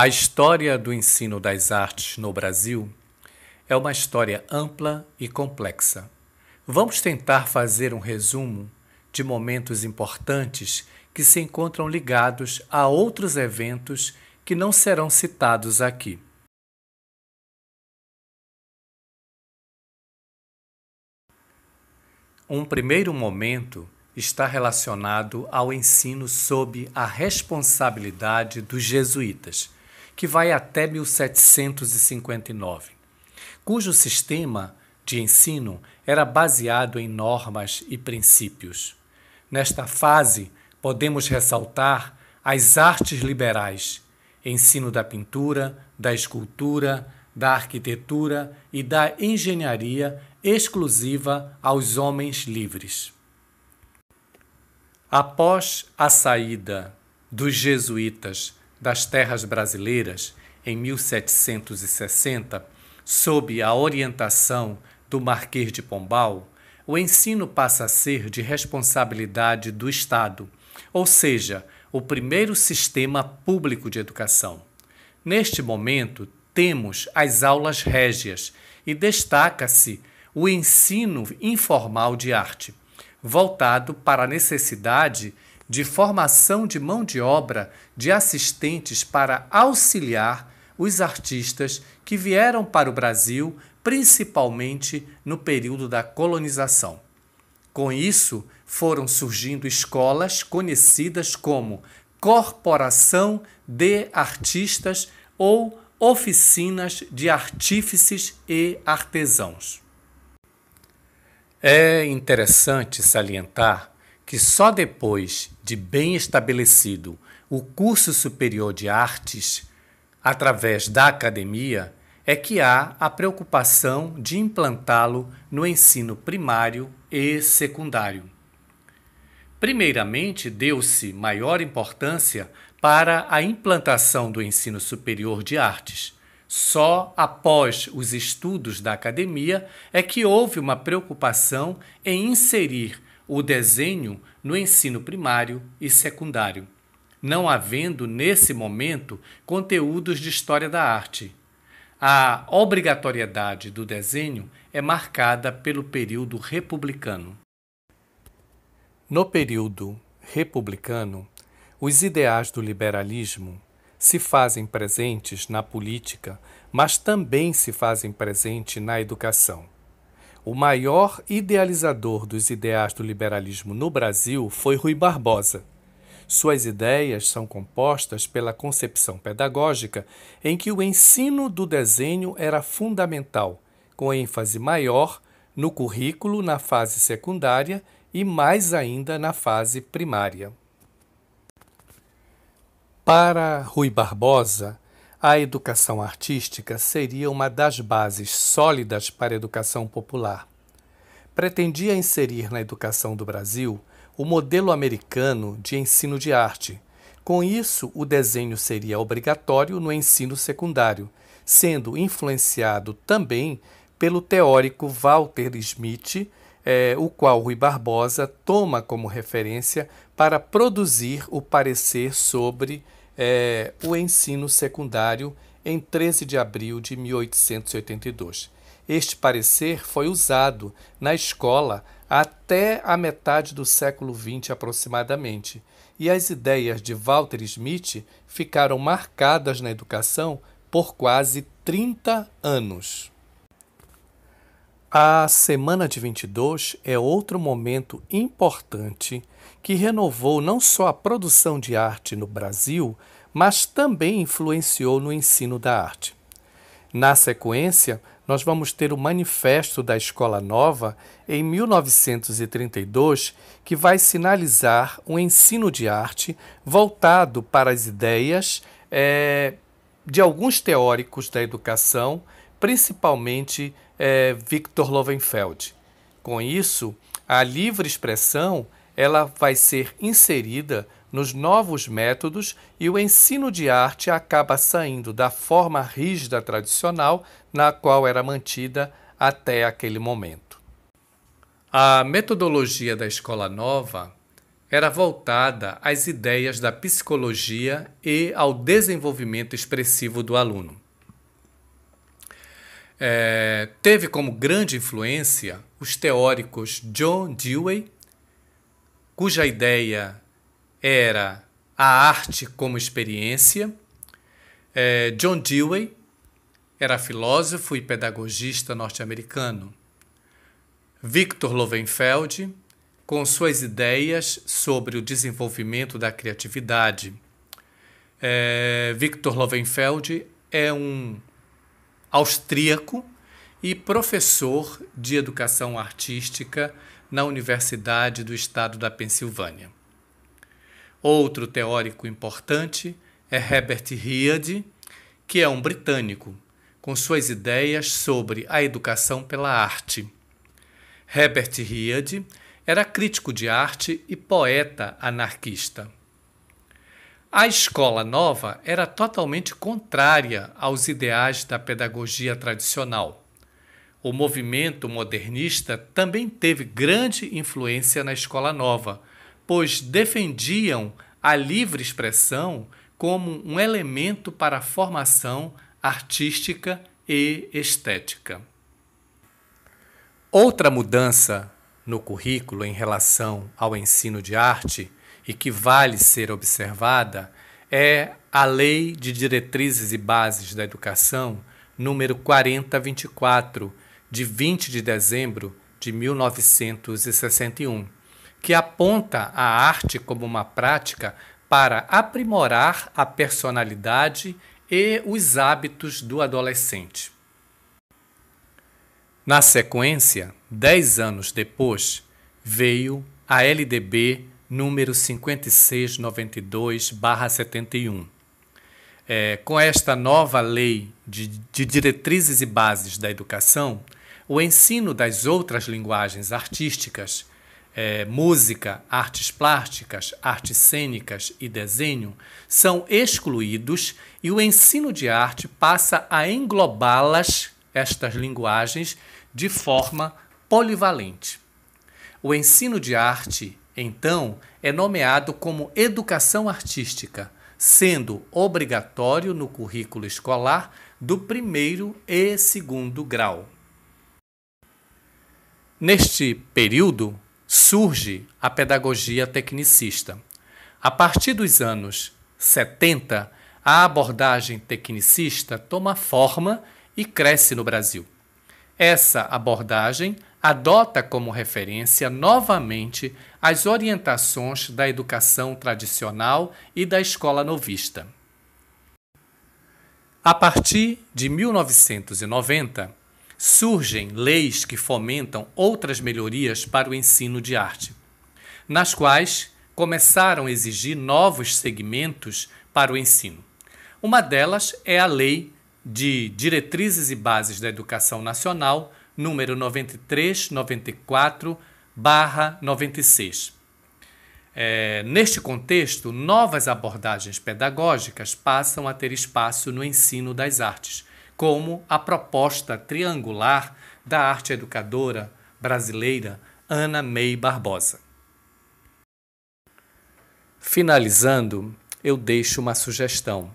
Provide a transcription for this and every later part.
A história do ensino das artes no Brasil é uma história ampla e complexa. Vamos tentar fazer um resumo de momentos importantes que se encontram ligados a outros eventos que não serão citados aqui. Um primeiro momento está relacionado ao ensino sob a responsabilidade dos jesuítas que vai até 1759, cujo sistema de ensino era baseado em normas e princípios. Nesta fase, podemos ressaltar as artes liberais, ensino da pintura, da escultura, da arquitetura e da engenharia exclusiva aos homens livres. Após a saída dos jesuítas das terras brasileiras em 1760, sob a orientação do Marquês de Pombal, o ensino passa a ser de responsabilidade do Estado, ou seja, o primeiro sistema público de educação. Neste momento, temos as aulas régias e destaca-se o ensino informal de arte, voltado para a necessidade de de formação de mão de obra de assistentes para auxiliar os artistas que vieram para o Brasil, principalmente no período da colonização. Com isso, foram surgindo escolas conhecidas como Corporação de Artistas ou Oficinas de Artífices e Artesãos. É interessante salientar que só depois de bem estabelecido o curso superior de artes, através da academia, é que há a preocupação de implantá-lo no ensino primário e secundário. Primeiramente, deu-se maior importância para a implantação do ensino superior de artes. Só após os estudos da academia é que houve uma preocupação em inserir o desenho no ensino primário e secundário, não havendo nesse momento conteúdos de história da arte. A obrigatoriedade do desenho é marcada pelo período republicano. No período republicano, os ideais do liberalismo se fazem presentes na política, mas também se fazem presente na educação. O maior idealizador dos ideais do liberalismo no Brasil foi Rui Barbosa. Suas ideias são compostas pela concepção pedagógica em que o ensino do desenho era fundamental, com ênfase maior no currículo na fase secundária e mais ainda na fase primária. Para Rui Barbosa, a educação artística seria uma das bases sólidas para a educação popular. Pretendia inserir na educação do Brasil o modelo americano de ensino de arte. Com isso, o desenho seria obrigatório no ensino secundário, sendo influenciado também pelo teórico Walter Smith, é, o qual Rui Barbosa toma como referência para produzir o parecer sobre é, o ensino secundário em 13 de abril de 1882. Este parecer foi usado na escola até a metade do século XX aproximadamente, e as ideias de Walter Smith ficaram marcadas na educação por quase 30 anos. A semana de 22 é outro momento importante que renovou não só a produção de arte no Brasil, mas também influenciou no ensino da arte. Na sequência, nós vamos ter o Manifesto da Escola Nova em 1932, que vai sinalizar um ensino de arte voltado para as ideias é, de alguns teóricos da educação principalmente é, Victor Loewenfeld. Com isso, a livre expressão ela vai ser inserida nos novos métodos e o ensino de arte acaba saindo da forma rígida tradicional na qual era mantida até aquele momento. A metodologia da escola nova era voltada às ideias da psicologia e ao desenvolvimento expressivo do aluno é, teve como grande influência os teóricos John Dewey, cuja ideia era a arte como experiência. É, John Dewey era filósofo e pedagogista norte-americano. Victor Loewenfeld com suas ideias sobre o desenvolvimento da criatividade. É, Victor Loewenfeld é um austríaco e professor de educação artística na Universidade do Estado da Pensilvânia. Outro teórico importante é Herbert Read, que é um britânico, com suas ideias sobre a educação pela arte. Herbert Read era crítico de arte e poeta anarquista. A escola nova era totalmente contrária aos ideais da pedagogia tradicional. O movimento modernista também teve grande influência na escola nova, pois defendiam a livre expressão como um elemento para a formação artística e estética. Outra mudança no currículo em relação ao ensino de arte e que vale ser observada é a Lei de Diretrizes e Bases da Educação, número 4024, de 20 de dezembro de 1961, que aponta a arte como uma prática para aprimorar a personalidade e os hábitos do adolescente. Na sequência, dez anos depois, veio a LDB número 5692-71. É, com esta nova lei de, de diretrizes e bases da educação, o ensino das outras linguagens artísticas, é, música, artes plásticas, artes cênicas e desenho, são excluídos e o ensino de arte passa a englobá-las, estas linguagens, de forma polivalente. O ensino de arte então, é nomeado como educação artística, sendo obrigatório no currículo escolar do primeiro e segundo grau. Neste período, surge a pedagogia tecnicista. A partir dos anos 70, a abordagem tecnicista toma forma e cresce no Brasil. Essa abordagem adota como referência novamente as orientações da educação tradicional e da escola novista. A partir de 1990, surgem leis que fomentam outras melhorias para o ensino de arte, nas quais começaram a exigir novos segmentos para o ensino. Uma delas é a Lei de Diretrizes e Bases da Educação Nacional, número 9394, barra 96. É, neste contexto, novas abordagens pedagógicas passam a ter espaço no ensino das artes, como a proposta triangular da arte educadora brasileira Ana May Barbosa. Finalizando, eu deixo uma sugestão.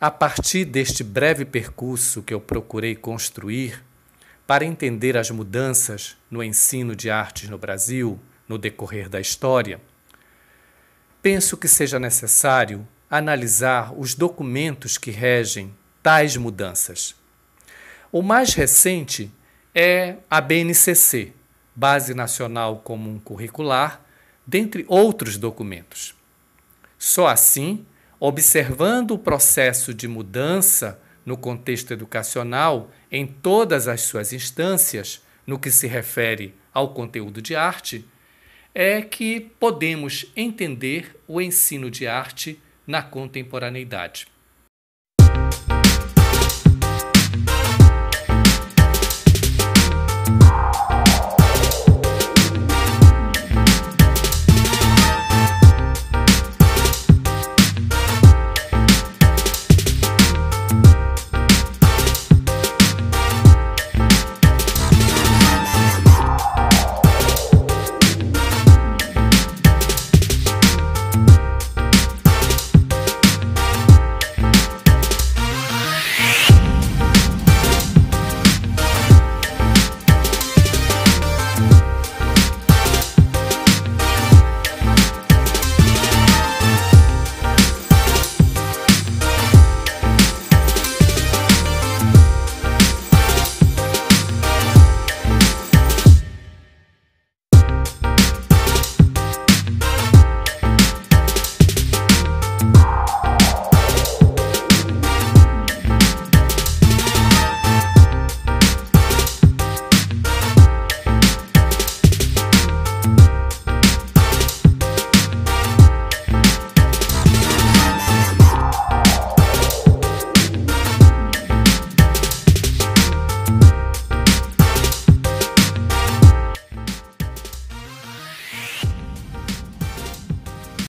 A partir deste breve percurso que eu procurei construir, para entender as mudanças no ensino de artes no Brasil no decorrer da história, penso que seja necessário analisar os documentos que regem tais mudanças. O mais recente é a BNCC, Base Nacional Comum Curricular, dentre outros documentos. Só assim, observando o processo de mudança no contexto educacional, em todas as suas instâncias, no que se refere ao conteúdo de arte, é que podemos entender o ensino de arte na contemporaneidade.